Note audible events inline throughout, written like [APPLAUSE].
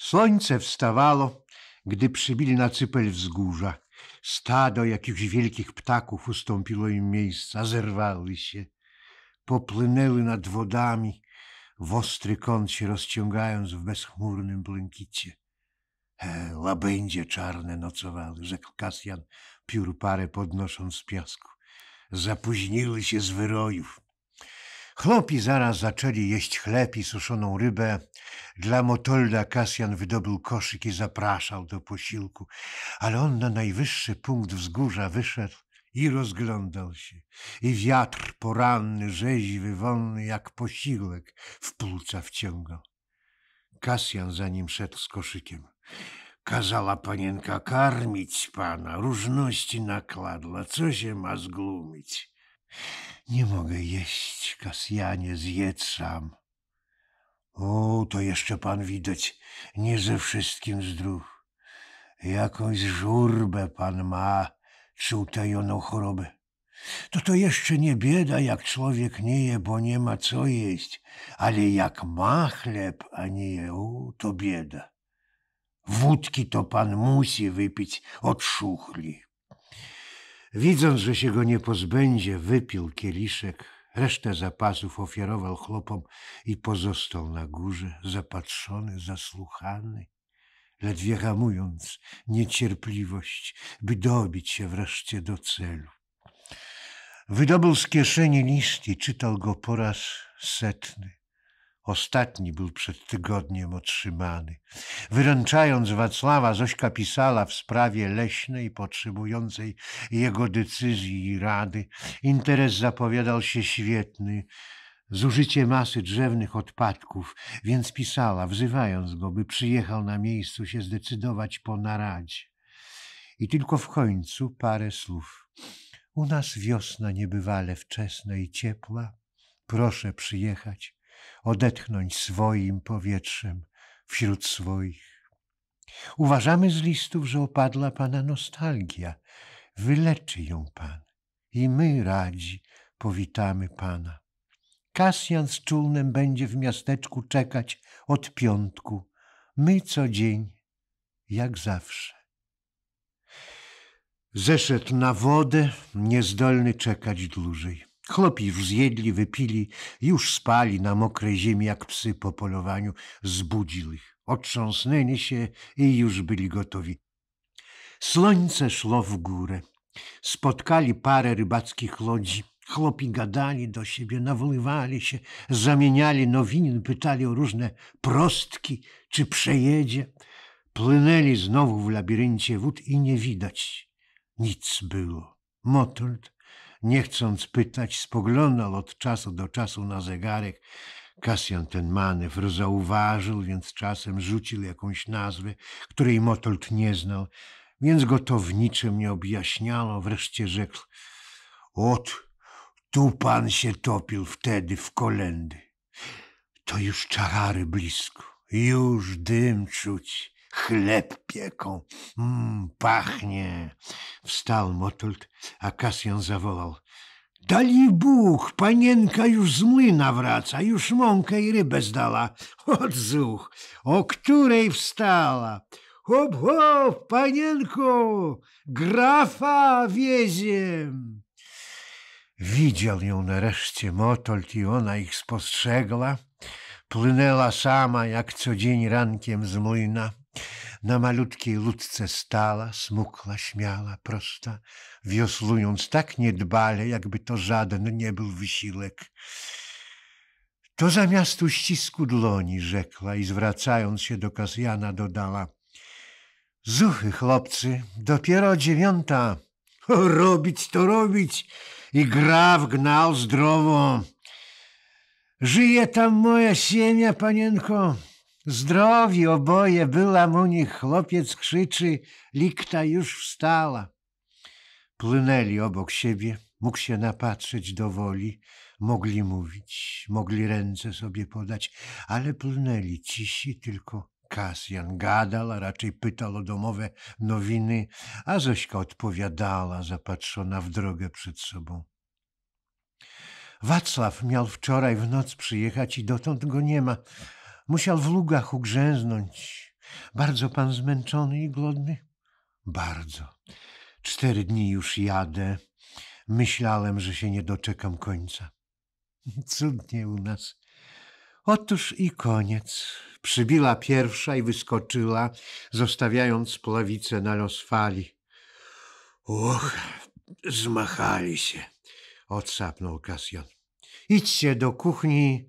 Słońce wstawało, gdy przybili na cypel wzgórza. Stado jakichś wielkich ptaków ustąpiło im miejsca, zerwały się. Popłynęły nad wodami, w ostry kąt się rozciągając w bezchmurnym błękicie. E, łabędzie czarne nocowały, rzekł Kasjan, piór parę podnosząc z piasku. Zapóźniły się z wyrojów. Chłopi zaraz zaczęli jeść chleb i suszoną rybę. Dla Motolda Kasjan wydobył koszyk i zapraszał do posiłku, ale on na najwyższy punkt wzgórza wyszedł i rozglądał się. I wiatr poranny, rzeźwy, wolny jak posiłek w płuca wciągał. Kasjan za nim szedł z koszykiem. Kazała panienka karmić pana, różności nakładła, co się ma zglumić. Nie mogę jeść, Kasjanie, zjedz sam. O, to jeszcze pan widać, nie ze wszystkim zdrów. Jakąś żurbę pan ma, czy utajoną chorobę. To to jeszcze nie bieda, jak człowiek nie je, bo nie ma co jeść, ale jak ma chleb, a nie je, o, to bieda. Wódki to pan musi wypić od szuchli. Widząc, że się go nie pozbędzie, wypił kieliszek, resztę zapasów ofiarował chłopom i pozostał na górze, zapatrzony, zasłuchany, ledwie hamując niecierpliwość, by dobić się wreszcie do celu. Wydobył z kieszeni list i czytał go po raz setny. Ostatni był przed tygodniem otrzymany. Wyręczając Wacława, Zośka pisała w sprawie leśnej potrzebującej jego decyzji i rady. Interes zapowiadał się świetny. Zużycie masy drzewnych odpadków, więc pisała, wzywając go, by przyjechał na miejscu się zdecydować po naradzie. I tylko w końcu parę słów. U nas wiosna niebywale wczesna i ciepła. Proszę przyjechać odetchnąć swoim powietrzem wśród swoich. Uważamy z listów, że opadła Pana nostalgia. Wyleczy ją Pan i my radzi powitamy Pana. Kasjan z czulnem będzie w miasteczku czekać od piątku. My co dzień, jak zawsze. Zeszedł na wodę, niezdolny czekać dłużej. Chłopi już zjedli, wypili, już spali na mokrej ziemi jak psy po polowaniu. Zbudził ich, otrząsnęli się i już byli gotowi. Słońce szło w górę. Spotkali parę rybackich lodzi. Chłopi gadali do siebie, nawoływali się, zamieniali nowiny, pytali o różne prostki, czy przejedzie. Płynęli znowu w labiryncie wód i nie widać. Nic było. Motold nie chcąc pytać, spoglądał od czasu do czasu na zegarek. Kasjan ten manewr zauważył, więc czasem rzucił jakąś nazwę, której Motold nie znał, więc go to w niczym nie objaśniano. Wreszcie rzekł, ot, tu pan się topił wtedy w kolendy. To już czarary blisko, już dym czuć chleb pieką. hm, pachnie. Wstał Motolt, a Kasjan zawołał. Dali Bóg, panienka już z młyna wraca, już mąkę i rybę zdala. Odzuch, o której wstała? Hop, hop, panienko, grafa wieziem. Widział ją nareszcie Motolt i ona ich spostrzegła. Płynęła sama jak co dzień rankiem z młyna na malutkiej ludce stała, smukła, śmiała, prosta, wiosłując tak niedbale, jakby to żaden nie był wysiłek. To zamiast uścisku dłoni, rzekła i zwracając się do Kasjana dodała. Zuchy, chłopcy, dopiero dziewiąta. [LAUGHS] Robić to robić i gra wgnał zdrowo. Żyje tam moja siemia, panienko. Zdrowi oboje, była u nich, chłopiec krzyczy, likta już wstała. Płynęli obok siebie, mógł się napatrzeć do woli, mogli mówić, mogli ręce sobie podać, ale płynęli cisi, tylko Kasjan gadał, a raczej pytał o domowe nowiny, a Zośka odpowiadała, zapatrzona w drogę przed sobą. Wacław miał wczoraj w noc przyjechać i dotąd go nie ma. Musiał w lugach ugrzęznąć. Bardzo pan zmęczony i głodny? Bardzo. Cztery dni już jadę. Myślałem, że się nie doczekam końca. [LAUGHS] Cudnie u nas. Otóż i koniec. Przybiła pierwsza i wyskoczyła, zostawiając plawicę na los fali. Och, zmachali się, odsapnął Kasjon. Idźcie do kuchni,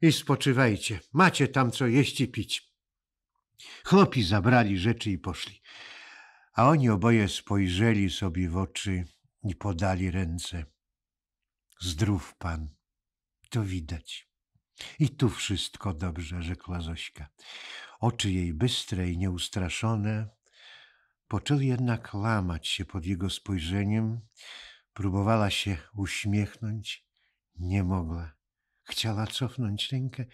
i spoczywajcie. Macie tam co jeść i pić. Chłopi zabrali rzeczy i poszli. A oni oboje spojrzeli sobie w oczy i podali ręce. Zdrów pan, to widać. I tu wszystko dobrze, rzekła Zośka. Oczy jej bystre i nieustraszone poczęły jednak łamać się pod jego spojrzeniem. Próbowała się uśmiechnąć, nie mogła. Chciała cofnąć rękę,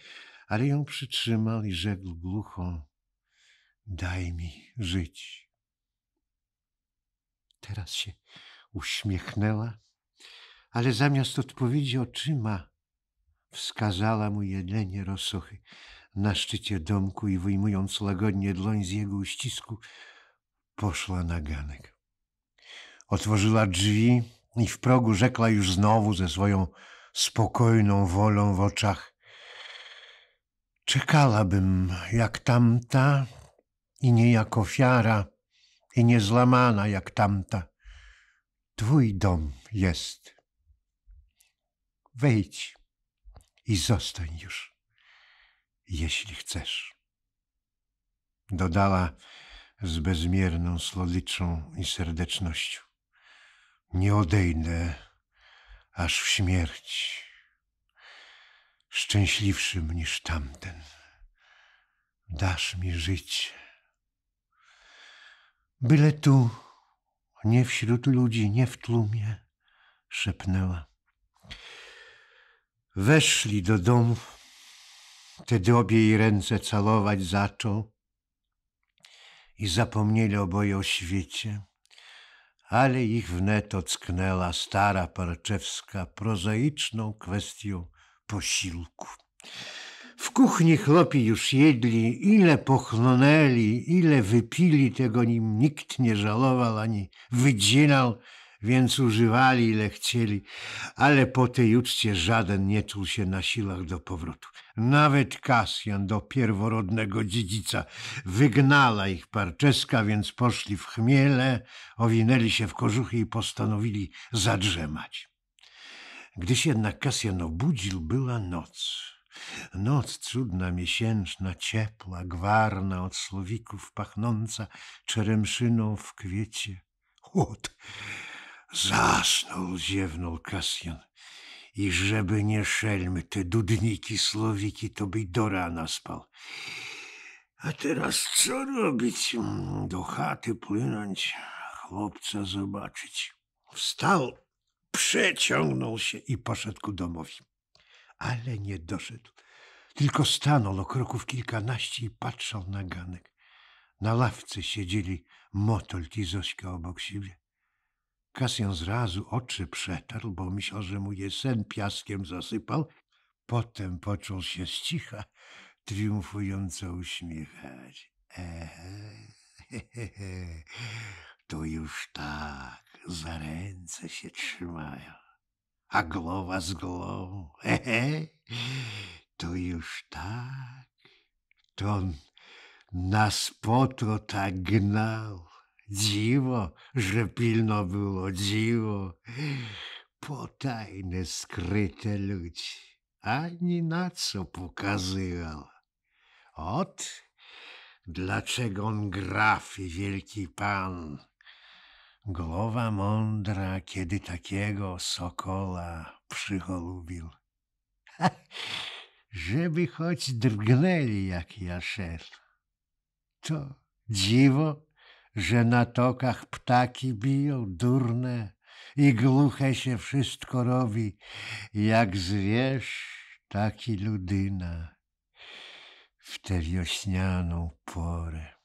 ale ją przytrzymał i rzekł głucho: Daj mi żyć. Teraz się uśmiechnęła, ale zamiast odpowiedzi oczyma wskazała mu jedzenie rosochy na szczycie domku i wyjmując łagodnie dłoń z jego uścisku, poszła na ganek. Otworzyła drzwi i w progu rzekła już znowu ze swoją spokojną wolą w oczach. Czekałabym jak tamta i nie jak ofiara i niezłamana jak tamta. Twój dom jest. Wejdź i zostań już, jeśli chcesz. Dodała z bezmierną słodyczą i serdecznością. Nie odejdę aż w śmierć, szczęśliwszym niż tamten. Dasz mi życie. Byle tu, nie wśród ludzi, nie w tłumie, szepnęła. Weszli do domu. Wtedy obie jej ręce całować zaczął i zapomnieli oboje o świecie ale ich wnet ocknęła stara Parczewska prozaiczną kwestią posiłku. W kuchni chłopi już jedli, ile pochłonęli, ile wypili, tego nim nikt nie żalował ani wydzinał więc używali ile chcieli, ale po tej uczcie żaden nie czuł się na siłach do powrotu. Nawet Kasjan do pierworodnego dziedzica wygnala ich parczeska, więc poszli w chmiele, owinęli się w kożuchy i postanowili zadrzemać. Gdy się jednak Kasjan obudził, była noc. Noc cudna, miesięczna, ciepła, gwarna od słowików, pachnąca czeremszyną w kwiecie. Chłód Zasnął, ziewnął Kasjan. I żeby nie szelmy, te dudniki, słowiki, to by do rana spał. A teraz co robić? Do chaty płynąć, chłopca zobaczyć. Wstał, przeciągnął się i poszedł ku domowi. Ale nie doszedł. Tylko stanął o kroków kilkanaście i patrzał na ganek. Na ławce siedzieli Motol i Zośka obok siebie. Kasjan zrazu oczy przetarł, bo myślał, że mu je sen piaskiem zasypał. Potem począł się z cicha triumfująco uśmiechać. Ehe, [LAUGHS] to już tak, za ręce się trzymają, a głowa z głową. Ehe, to już tak, to on nas po to tak gnał. Dziwo, że pilno było, dziwo. Potajne, skryte ludzi. Ani na co pokazywał. Ot, dlaczego on graf i wielki pan. Głowa mądra, kiedy takiego sokola przycholubił. [LAUGHS] żeby choć drgnęli jak jaszer. To dziwo że na tokach ptaki biją, durne, i głuche się wszystko robi, jak zwierz, tak i ludyna w tę wiośnianą porę.